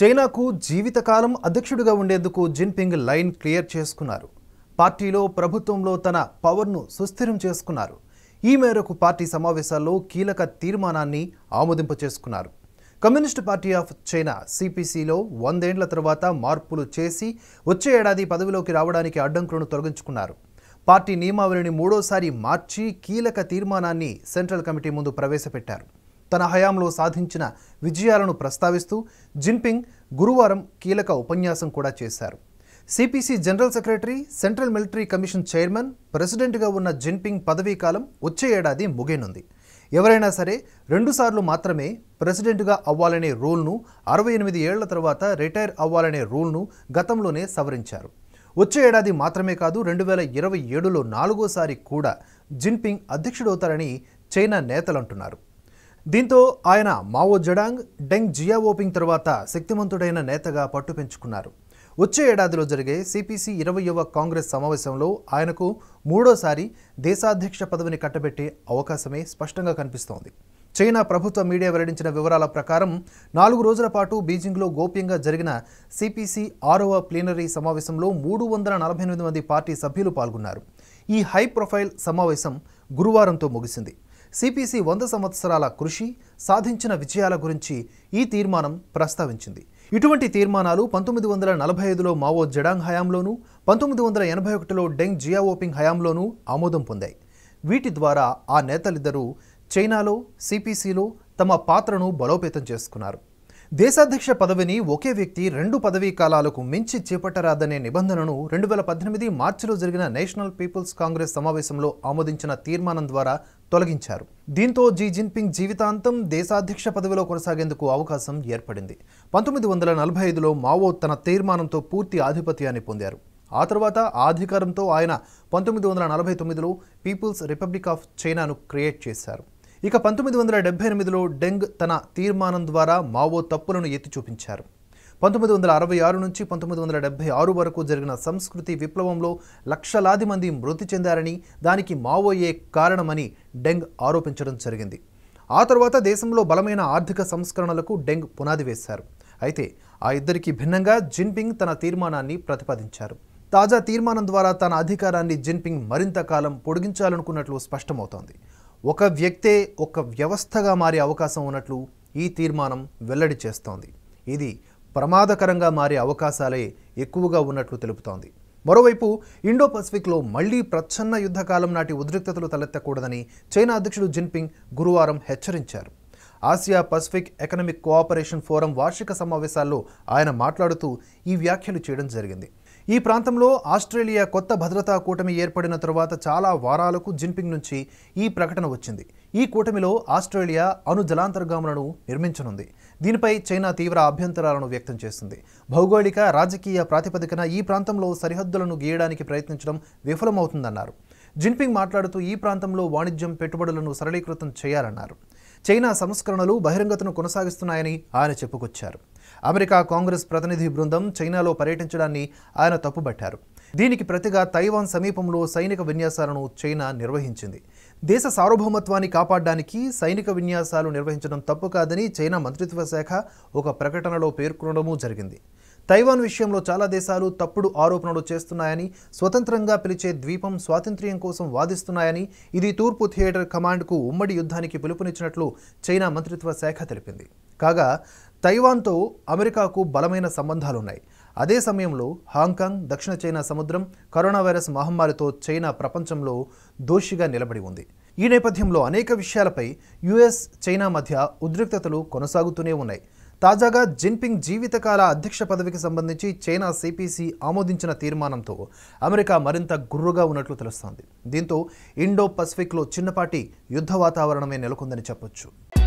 చైనాకు జీవితకాలం అధ్యక్షుడిగా ఉండేందుకు జిన్పింగ్ లైన్ క్లియర్ చేసుకున్నారు పార్టీలో ప్రభుత్వంలో తన పవర్ను సుస్థిరం చేసుకున్నారు ఈ మేరకు పార్టీ సమావేశాల్లో కీలక తీర్మానాన్ని ఆమోదింప చేసుకున్నారు కమ్యూనిస్టు పార్టీ ఆఫ్ చైనా సిపిసిలో వందేండ్ల తర్వాత మార్పులు చేసి వచ్చే ఏడాది పదవిలోకి రావడానికి అడ్డంకులను తొలగించుకున్నారు పార్టీ నియమావళిని మూడోసారి మార్చి కీలక తీర్మానాన్ని సెంట్రల్ కమిటీ ముందు ప్రవేశపెట్టారు తన హయాంలో సాధించిన విజయాలను ప్రస్తావిస్తూ జిన్పింగ్ గురువారం కీలక ఉపన్యాసం కూడా చేశారు సిపిసి general secretary central military commission chairman ప్రెసిడెంట్గా ఉన్న జిన్పింగ్ పదవీకాలం వచ్చే ఏడాది ముగియనుంది ఎవరైనా సరే రెండుసార్లు మాత్రమే ప్రెసిడెంట్గా అవ్వాలనే రూల్ను అరవై ఎనిమిది ఏళ్ల తర్వాత రిటైర్ అవ్వాలనే రూల్ను గతంలోనే సవరించారు వచ్చే ఏడాది మాత్రమే కాదు రెండు వేల ఇరవై ఏడులో నాలుగోసారి కూడా జిన్పింగ్ అధ్యక్షుడవుతారని చైనా నేతలంటున్నారు దీంతో ఆయన మావో జడాంగ్ డెంగ్ జియావోపింగ్ తర్వాత శక్తివంతుడైన నేతగా పట్టు పెంచుకున్నారు వచ్చే ఏడాదిలో జరిగే సిపిసి ఇరవయవ కాంగ్రెస్ సమావేశంలో ఆయనకు మూడోసారి దేశాధ్యక్ష పదవిని కట్టబెట్టే అవకాశమే స్పష్టంగా కనిపిస్తోంది చైనా ప్రభుత్వ మీడియా వెల్లడించిన వివరాల ప్రకారం నాలుగు రోజుల పాటు బీజింగ్లో గోప్యంగా జరిగిన సిపిసి ఆరవ ప్లీనరీ సమావేశంలో మూడు వందల నలభై ఎనిమిది మంది పార్టీ సభ్యులు పాల్గొన్నారు ఈ హై ప్రొఫైల్ సమావేశం గురువారంతో ముగిసింది సిపిసి వంద సంవత్సరాల కృషి సాధించిన విజయాల గురించి ఈ తీర్మానం ప్రస్తావించింది ఇటువంటి తీర్మానాలు పంతొమ్మిది వందల నలభై ఐదులో మావో జడాంగ్ హయాంలోనూ పంతొమ్మిది వందల ఎనభై ఒకటిలో డెంగ్ జియావోపింగ్ హయాంలోనూ ఆమోదం పొందాయి వీటి ద్వారా ఆ నేతలిద్దరూ చైనాలో సిపిసిలో తమ పాత్రను బలోపేతం చేసుకున్నారు దేశాధ్యక్ష పదవిని ఒకే వ్యక్తి రెండు పదవీ కాలాలకు మించి చేపట్టరాదనే నిబంధనను రెండు వేల పద్దెనిమిది మార్చిలో జరిగిన నేషనల్ పీపుల్స్ కాంగ్రెస్ సమావేశంలో ఆమోదించిన తీర్మానం ద్వారా తొలగించారు దీంతో జీ జిన్పింగ్ జీవితాంతం దేశాధ్యక్ష పదవిలో కొనసాగేందుకు అవకాశం ఏర్పడింది పంతొమ్మిది వందల నలభై ఐదులో మావో తన తీర్మానంతో పూర్తి ఆధిపత్యాన్ని పొందారు ఆ తర్వాత ఆ అధికారంతో ఆయన పంతొమ్మిది వందల నలభై తొమ్మిదిలో పీపుల్స్ రిపబ్లిక్ ఆఫ్ చైనాను క్రియేట్ చేశారు ఇక పంతొమ్మిది వందల డెబ్బై ఎనిమిదిలో డెంగ్ తన తీర్మానం ద్వారా మావో తప్పులను ఎత్తి చూపించారు పంతొమ్మిది వందల అరవై ఆరు నుంచి పంతొమ్మిది వందల డెబ్బై ఆరు వరకు జరిగిన సంస్కృతి విప్లవంలో లక్షలాది మంది మృతి చెందారని దానికి మావోయే కారణమని డెంగ్ ఆరోపించడం జరిగింది ఆ తర్వాత దేశంలో బలమైన ఆర్థిక సంస్కరణలకు డెంగ్ పునాది వేశారు అయితే ఆ ఇద్దరికి భిన్నంగా జిన్పింగ్ తన తీర్మానాన్ని ప్రతిపాదించారు తాజా తీర్మానం ద్వారా తన అధికారాన్ని జిన్పింగ్ మరింత కాలం పొడిగించాలనుకున్నట్లు స్పష్టమవుతోంది ఒక వ్యక్తే ఒక వ్యవస్థగా మారే అవకాశం ఉన్నట్లు ఈ తీర్మానం వెల్లడి చేస్తోంది ఇది ప్రమాదకరంగా మారే అవకాశాలే ఎక్కువగా ఉన్నట్లు తెలుపుతోంది మరోవైపు ఇండో పసిఫిక్లో మళ్లీ ప్రచ్ఛన్న యుద్ధకాలం నాటి ఉద్రిక్తతలు తలెత్తకూడదని చైనా అధ్యక్షుడు జిన్పింగ్ గురువారం హెచ్చరించారు Asia Pacific economic cooperation forum వార్షిక సమావేశాల్లో ఆయన మాట్లాడుతూ ఈ వ్యాఖ్యలు చేయడం జరిగింది ఈ ప్రాంతంలో ఆస్ట్రేలియా కొత్త భద్రతా కూటమి ఏర్పడిన తర్వాత చాలా వారాలకు జిన్పింగ్ నుంచి ఈ ప్రకటన వచ్చింది ఈ కూటమిలో ఆస్ట్రేలియా అణు జలాంతర్గాములను నిర్మించనుంది దీనిపై చైనా తీవ్ర అభ్యంతరాలను వ్యక్తం చేసింది భౌగోళిక రాజకీయ ప్రాతిపదికన ఈ ప్రాంతంలో సరిహద్దులను గీయడానికి ప్రయత్నించడం విఫలమవుతుందన్నారు జిన్పింగ్ మాట్లాడుతూ ఈ ప్రాంతంలో వాణిజ్యం పెట్టుబడులను సరళీకృతం చేయాలన్నారు చైనా సంస్కరణలు బహిరంగతను కొనసాగిస్తున్నాయని ఆయన చెప్పుకొచ్చారు అమెరికా కాంగ్రెస్ ప్రతినిధి బృందం చైనాలో పర్యటించడాన్ని ఆయన తప్పుబట్టారు దీనికి ప్రతిగా తైవాన్ సమీపంలో సైనిక విన్యాసాలను చైనా నిర్వహించింది దేశ సార్వభౌమత్వాన్ని కాపాడడానికి సైనిక విన్యాసాలు నిర్వహించడం తప్పు కాదని చైనా మంత్రిత్వ శాఖ ఒక ప్రకటనలో పేర్కొనడమూ జరిగింది తైవాన్ విషయంలో చాలా దేశాలు తప్పుడు ఆరోపణలు చేస్తున్నాయని స్వతంత్రంగా పిలిచే ద్వీపం స్వాతంత్ర్యం కోసం వాదిస్తున్నాయని ఇది తూర్పు థియేటర్ కమాండ్కు ఉమ్మడి యుద్ధానికి పిలుపునిచ్చినట్లు చైనా మంత్రిత్వ శాఖ తెలిపింది కాగా తైవాన్తో అమెరికాకు బలమైన సంబంధాలున్నాయి అదే సమయంలో హాంకాంగ్ దక్షిణ చైనా సముద్రం కరోనా వైరస్ మహమ్మారితో చైనా ప్రపంచంలో దోషిగా నిలబడి ఉంది ఈ నేపథ్యంలో అనేక విషయాలపై యుఎస్ చైనా మధ్య ఉద్రిక్తతలు కొనసాగుతూనే ఉన్నాయి తాజాగా జిన్పింగ్ జీవితకాల అధ్యక్ష పదవికి సంబంధించి చైనా సిపిసి ఆమోదించిన తీర్మానంతో అమెరికా మరింత గుర్రుగా ఉన్నట్లు తెలుస్తోంది దీంతో ఇండో పసిఫిక్లో చిన్నపాటి యుద్ధ వాతావరణమే నెలకొందని చెప్పొచ్చు